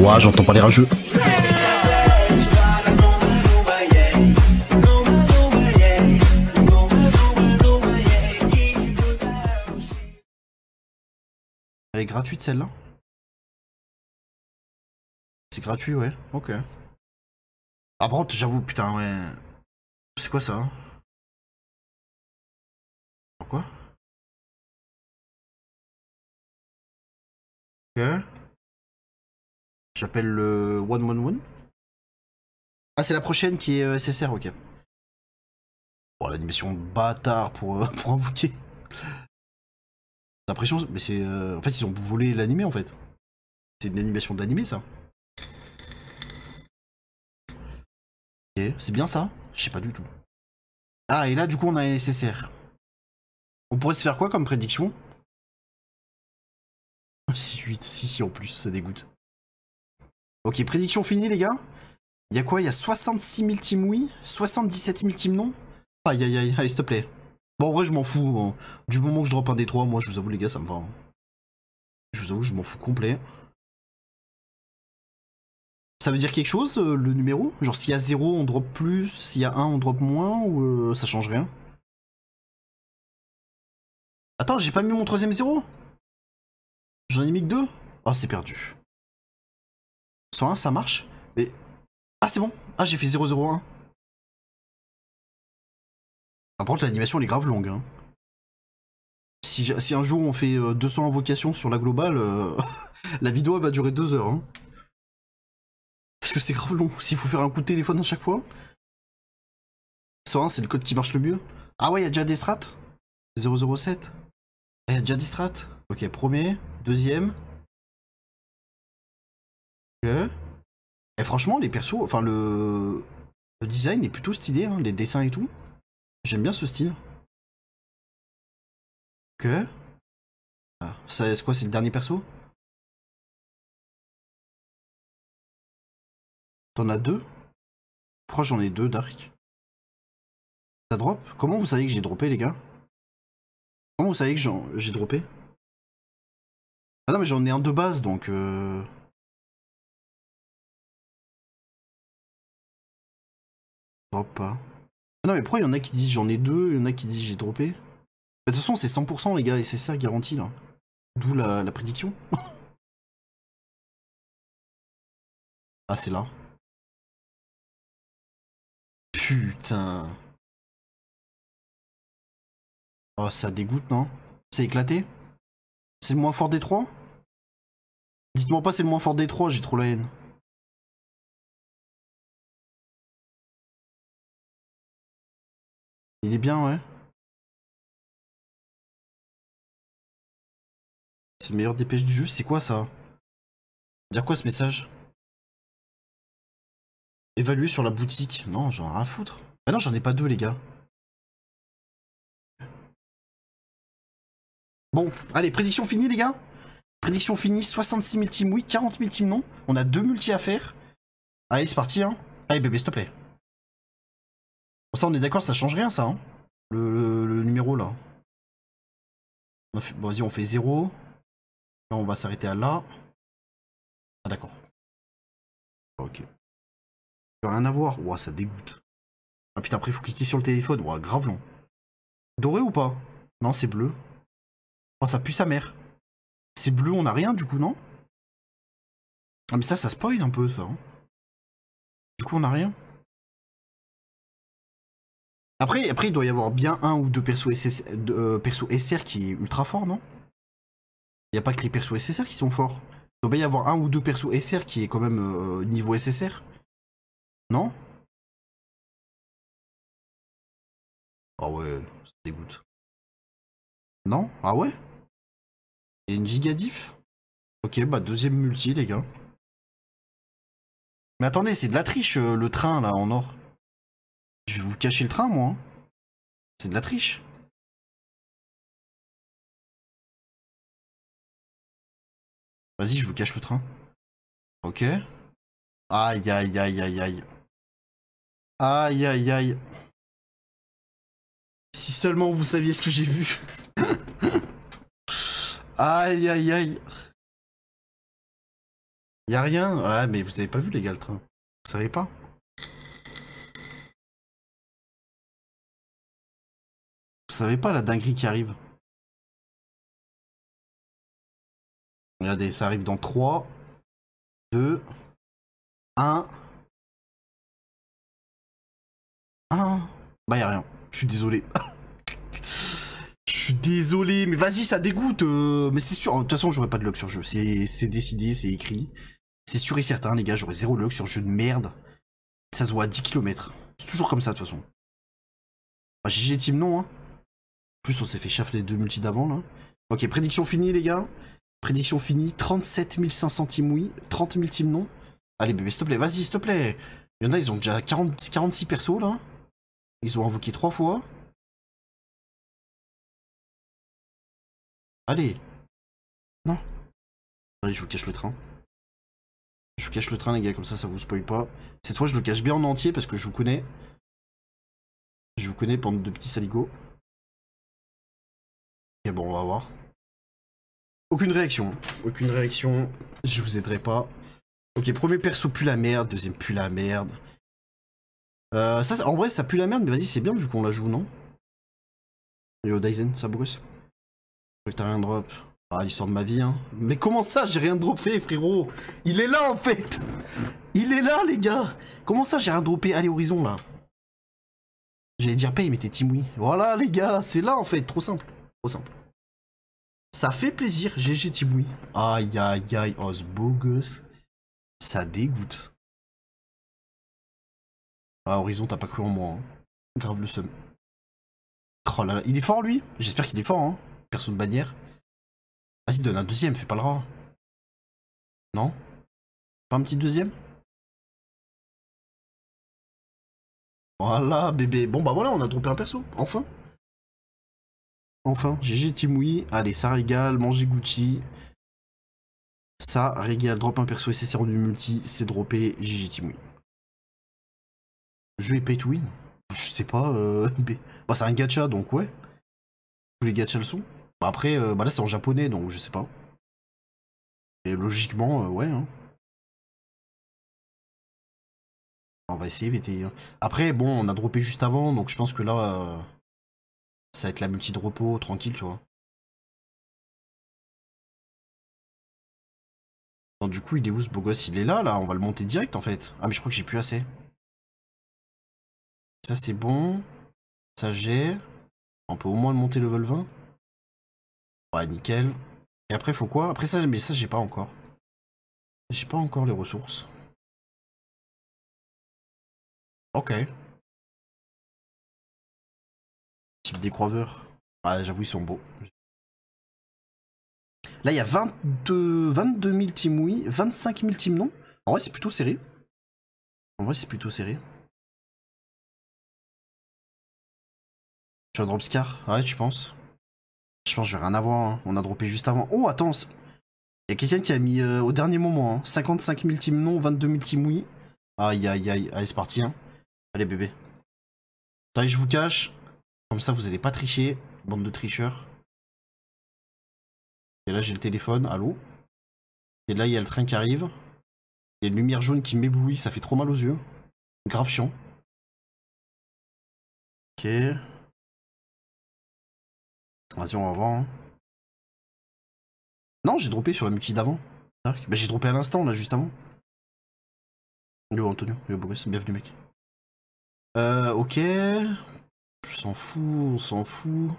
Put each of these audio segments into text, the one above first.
Ouah, j'entends pas les rageux. Elle est gratuite celle-là C'est gratuit, ouais. Ok. Ah, bon, j'avoue, putain, ouais. C'est quoi ça Pourquoi Ok. J'appelle le 111. Ah, c'est la prochaine qui est euh, SSR, ok. Bon, l'animation bâtard pour, euh, pour invoquer. L'impression, mais c'est. Euh, en fait, ils ont volé l'animé en fait. C'est une animation d'animé ça. Ok, c'est bien ça Je sais pas du tout. Ah, et là, du coup, on a un SSR. On pourrait se faire quoi comme prédiction 6-8, si, si, en plus, ça dégoûte. Ok, prédiction finie, les gars. Y'a y a quoi y'a y a 66 000 teams oui, 77 000 teams non Aïe aïe aïe, allez s'il te plaît. Bon en vrai je m'en fous, hein. du moment que je drop un des trois, moi je vous avoue les gars ça me va. Hein. Je vous avoue je m'en fous complet. Ça veut dire quelque chose euh, le numéro Genre s'il y a 0 on drop plus, s'il y a 1 on drop moins ou euh, ça change rien Attends j'ai pas mis mon troisième 0 J'en ai mis que 2 Ah oh, c'est perdu. 101 ça marche. Mais... Ah, c'est bon. Ah, j'ai fait 001. Par contre, l'animation, elle est grave longue. Hein. Si, un jour on fait 200 euh, invocations sur la globale, euh, la vidéo elle va durer 2 heures. Hein. Parce que c'est grave long. S'il faut faire un coup de téléphone à chaque fois. 101, c'est le code qui marche le mieux. Ah ouais, il y a déjà des strats 007 eh, Il y a déjà des strats. Ok, premier, deuxième, et franchement, les persos, enfin le, le design est plutôt stylé, hein, les dessins et tout. J'aime bien ce style. Que. Ah, c'est quoi, c'est le dernier perso T'en as deux Pourquoi j'en ai deux, Dark Ça drop Comment vous savez que j'ai droppé, les gars Comment vous savez que j'ai droppé Ah non, mais j'en ai un de base, donc... Euh, Oh, pas. non, mais pourquoi il y en a qui disent j'en ai deux, il y en a qui disent j'ai dropé bah, De toute façon, c'est 100% les gars, et c'est ça garantie là. D'où la, la prédiction. ah, c'est là. Putain. Oh, ça dégoûte, non C'est éclaté C'est le moins fort des trois Dites-moi pas c'est le moins fort des trois, j'ai trop la haine. Il est bien, ouais. C'est le meilleur dépêche du jeu, c'est quoi ça Dire quoi ce message Évaluer sur la boutique. Non, j'en ai rien à foutre. Ah non, j'en ai pas deux, les gars. Bon, allez, prédiction finie, les gars. Prédiction finie, 66 000 teams oui, 40 000 teams non. On a deux multi à faire. Allez, c'est parti, hein. Allez, bébé, s'il te plaît. Ça, on est d'accord, ça change rien, ça. Hein. le, numéro, là. Vas-y, on fait 0. Là, on va s'arrêter à là. Ah, d'accord. Ok. Rien à voir. Ouah, ça dégoûte. Ah putain, après, il faut cliquer sur le téléphone. Ouah, grave long. Doré ou pas Non, c'est bleu. Oh, ça pue sa mère. C'est bleu, on n'a rien, du coup, non Ah, mais ça, ça spoil un peu, ça. Hein. du coup, on a rien. Après, après, il doit y avoir bien un ou deux persos SSR euh, SR qui est ultra fort, non Il n'y a pas que les persos SSR qui sont forts. Il doit y avoir un ou deux persos SR qui est quand même euh, niveau SSR. Non Ah ouais, ça dégoûte. Non Ah ouais Il y a une Ok, bah deuxième multi, les gars. Mais attendez, c'est de la triche, euh, le train, là, en or. Je vais vous cacher le train, moi. Hein. C'est de la triche. Vas-y, je vous cache le train. Ok. Aïe, aïe, aïe, aïe, aïe. Aïe, aïe, aïe. Si seulement vous saviez ce que j'ai vu. aïe, aïe, aïe. Y a rien. Ouais, mais vous avez pas vu, les gars, le train. Vous savez pas. savais pas la dinguerie qui arrive. Regardez, ça arrive dans 3, 2, 1. 1. Bah, y a rien. Je suis désolé. Je suis désolé, mais vas-y, ça dégoûte. Euh, mais c'est sûr, de toute façon, j'aurais pas de luck sur jeu. C'est décidé, c'est écrit. C'est sûr et certain, les gars, j'aurais zéro luck sur jeu de merde. Ça se voit à 10 km. C'est toujours comme ça, de toute façon. Bah, GG Team, non, hein plus, on s'est fait chaffer les deux multis d'avant, là. Ok, prédiction finie, les gars. Prédiction finie. 37 500 teams oui, 30 000 teams non. Allez, bébé, s'il te plaît, vas-y, s'il te plaît. Il y en a, ils ont déjà 46 persos, là. Ils ont invoqué trois fois. Allez. Non. Allez, je vous cache le train. Je vous cache le train, les gars, comme ça, ça vous spoil pas. Cette fois, je le cache bien en entier parce que je vous connais. Je vous connais, pendant deux petits saligots bon, on va voir. Aucune réaction. Aucune réaction. Je vous aiderai pas. Ok, premier perso Plus la merde, deuxième pue la merde. Euh, ça, en vrai, ça pue la merde, mais vas-y, c'est bien vu qu'on la joue, non Yo, Dyson, ça bruce. Je t'as rien drop. Ah, l'histoire de ma vie, hein. Mais comment ça, j'ai rien droppé, frérot Il est là, en fait Il est là, les gars Comment ça, j'ai rien droppé Allez, Horizon, là. J'allais dire paye, mais t'es Wii Voilà, les gars, c'est là, en fait. Trop simple. Trop simple. Ça fait plaisir, GG Timoui. Aïe aïe aïe, oh ce beau Ça dégoûte. Ah, Horizon, t'as pas cru en moi. Hein. Grave le seum. Oh là il est fort lui J'espère qu'il est fort, hein. Perso de bannière. Vas-y, donne un deuxième, fais pas le rat. Non Pas un petit deuxième Voilà, bébé. Bon, bah voilà, on a trompé un perso, enfin. Enfin, GG Timui. Allez, ça régale. Manger Gucci. Ça régale. Drop un perso c'est rendu multi. C'est droppé. GG Timui. Je vais pay to win. Je sais pas. Euh... Bah, c'est un gacha, donc ouais. Tous les gachas le sont. Bah, après, euh, bah là, c'est en japonais, donc je sais pas. Et logiquement, euh, ouais. Hein. On va essayer, hein. Après, bon, on a droppé juste avant, donc je pense que là... Euh, ça va être la multi de repos, tranquille, tu vois. du coup, il est où ce beau gosse Il est là, là, on va le monter direct, en fait. Ah, mais je crois que j'ai plus assez. Ça, c'est bon. Ça, j'ai. On peut au moins le monter level 20. Ouais, nickel. Et après, faut quoi Après ça, mais ça, j'ai pas encore. J'ai pas encore les ressources. Ok des croiseurs Ah, j'avoue, ils sont beaux. Là, il y a 22, 22 000 teams oui, 25 000 non. En vrai, c'est plutôt serré. En vrai, c'est plutôt serré. Tu as drop Scar Ouais, tu penses Je pense que je vais rien avoir. Hein. On a droppé juste avant. Oh, attends Il y a quelqu'un qui a mis euh, au dernier moment. 55 hein. 000 teams non, 22 000 teams oui. Aïe, aïe, aïe. Allez, c'est parti. Hein. Allez, bébé. je vous cache. Comme ça, vous n'allez pas tricher, bande de tricheurs. Et là, j'ai le téléphone, allô Et là, il y a le train qui arrive. Il y a une lumière jaune qui m'éblouit, ça fait trop mal aux yeux. Grave chiant. Ok. Vas-y, on va voir. Hein. Non, j'ai droppé sur la multi d'avant. Bah, j'ai droppé à l'instant, là, juste avant. Yo Antonio, yo Boris, bienvenue mec. Euh, ok. Je s'en fous, on s'en fout.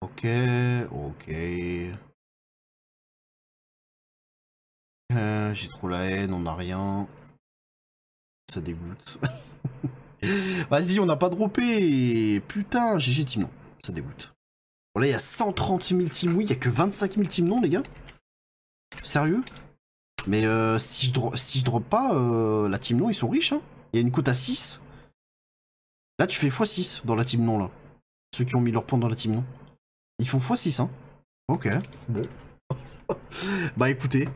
Ok, ok. Euh, j'ai trop la haine, on n'a rien. Ça dégoûte. Vas-y, on n'a pas droppé Putain, GG Team Non. Ça dégoûte. Bon là, il y a 130 000 team oui, il n'y a que 25 000 team non, les gars. Sérieux Mais euh, si, je si drop pas, euh, la team non, ils sont riches. Hein. Il y a une cote à 6. Là, tu fais x6 dans la team non, là. Ceux qui ont mis leur point dans la team non. Ils font x6, hein. Ok, bon. bah écoutez.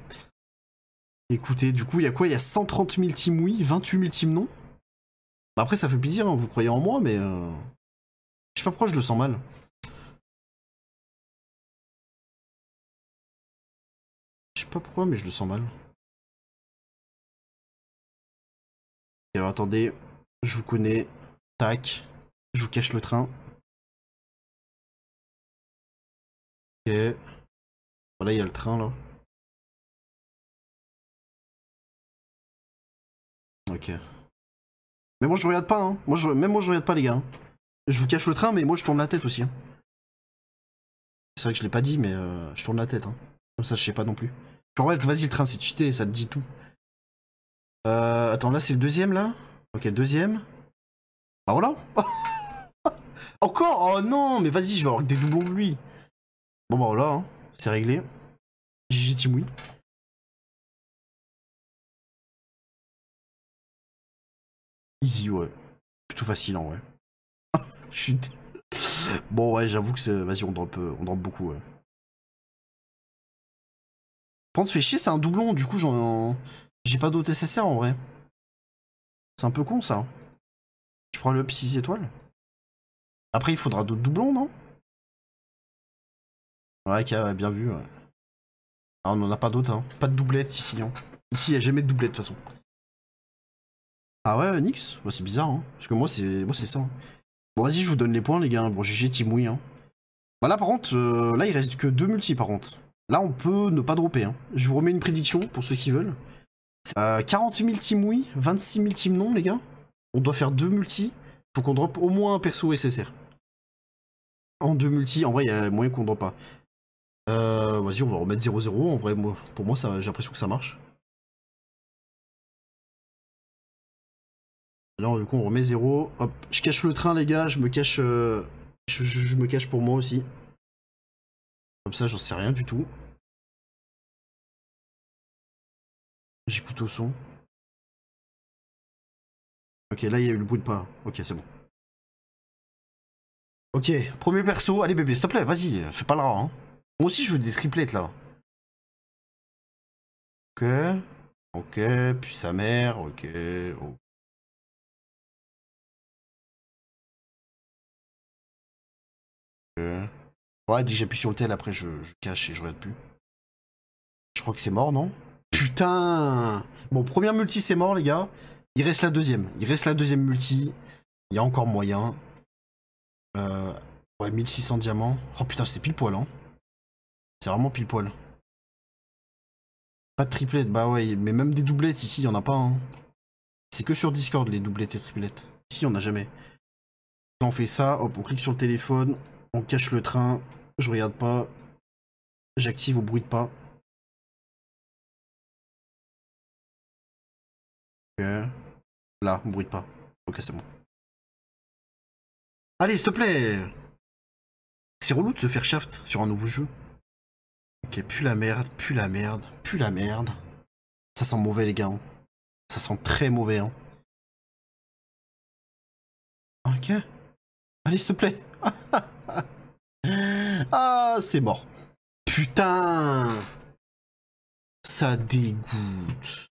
Écoutez, du coup, il y a quoi Il y a 130 000 team oui, 28 000 teams non. Bah après, ça fait plaisir, hein, vous croyez en moi, mais... Euh, je sais pas pourquoi je le sens mal. Je sais pas pourquoi, mais je le sens mal. alors attendez, je vous connais, Tac. Je vous cache le train. Ok. Voilà, il y a le train là. Ok. Mais moi je regarde pas, hein. Moi, Même moi je regarde pas les gars. Je vous cache le train, mais moi je tourne la tête aussi. Hein. C'est vrai que je l'ai pas dit, mais euh, je tourne la tête. Hein. Comme ça je sais pas non plus. en fait, vas-y le train c'est cheaté, ça te dit tout. Euh, attends, là c'est le deuxième là Ok, deuxième. Ah, voilà Encore Oh non, mais vas-y, je vais avoir des doublons lui. Bon bah voilà, hein. c'est réglé. GG oui Easy, ouais. Plutôt facile en vrai. Chut. Bon ouais, j'avoue que c'est... Vas-y, on drop, euh, on drop beaucoup, ouais. Prendre fait chier, c'est un doublon, du coup j'en... J'ai pas d'autre SSR en vrai. C'est un peu con ça. Je le up 6 étoiles. Après, il faudra d'autres doublons, non Ouais, bien vu. Ah, on n'en a pas d'autres, hein. Pas de doublette ici. Hein. Ici, il n'y a jamais de doublette, de toute façon. Ah ouais, Nix C'est bizarre, hein. Parce que moi, c'est moi c'est ça. Hein. Bon, vas-y, je vous donne les points, les gars. Bon, GG, team hein. Bah là, par contre, euh, là, il reste que deux multi, par contre. Là, on peut ne pas dropper, hein. Je vous remets une prédiction, pour ceux qui veulent. Euh, 40 000 oui, 26 000 Team non, les gars on doit faire deux multi, faut qu'on drop au moins un perso SSR. En deux multi, en vrai, il y a moyen qu'on drop pas. Euh, Vas-y, on va remettre 0-0. En vrai, moi, pour moi, j'ai l'impression que ça marche. Là, du coup, on remet 0. Hop, je cache le train, les gars. Je me cache. Euh, je, je me cache pour moi aussi. Comme ça, j'en sais rien du tout. J'écoute au son. Ok, là il y a eu le bruit de pain. Ok, c'est bon. Ok, premier perso. Allez bébé, s'il te plaît, vas-y, fais pas le rang hein. Moi aussi je veux des triplets, là. Ok. Ok, puis sa mère, ok. Oh. OK. Ouais, dès que j'appuie sur le tel, après je, cache et je regarde plus. Je crois que c'est mort, non Putain Bon, premier multi, c'est mort, les gars. Il reste la deuxième. Il reste la deuxième multi. Il y a encore moyen. Euh, ouais, 1600 diamants. Oh putain, c'est pile poil, hein. C'est vraiment pile poil. Pas de triplette, bah ouais, mais même des doublettes ici, il n'y en a pas, hein. C'est que sur Discord les doublettes et triplettes. Ici, on n'a jamais. Là, on fait ça, hop, on clique sur le téléphone, on cache le train, je regarde pas, j'active au bruit de pas. Là, on bruit pas. Ok, c'est bon. Allez, s'il te plaît C'est relou de se faire shaft sur un nouveau jeu. Ok, plus la merde, plus la merde, Plus la merde. Ça sent mauvais, les gars. Hein. Ça sent très mauvais, hein. Ok. Allez, s'il te plaît. ah, c'est mort. Putain Ça dégoûte.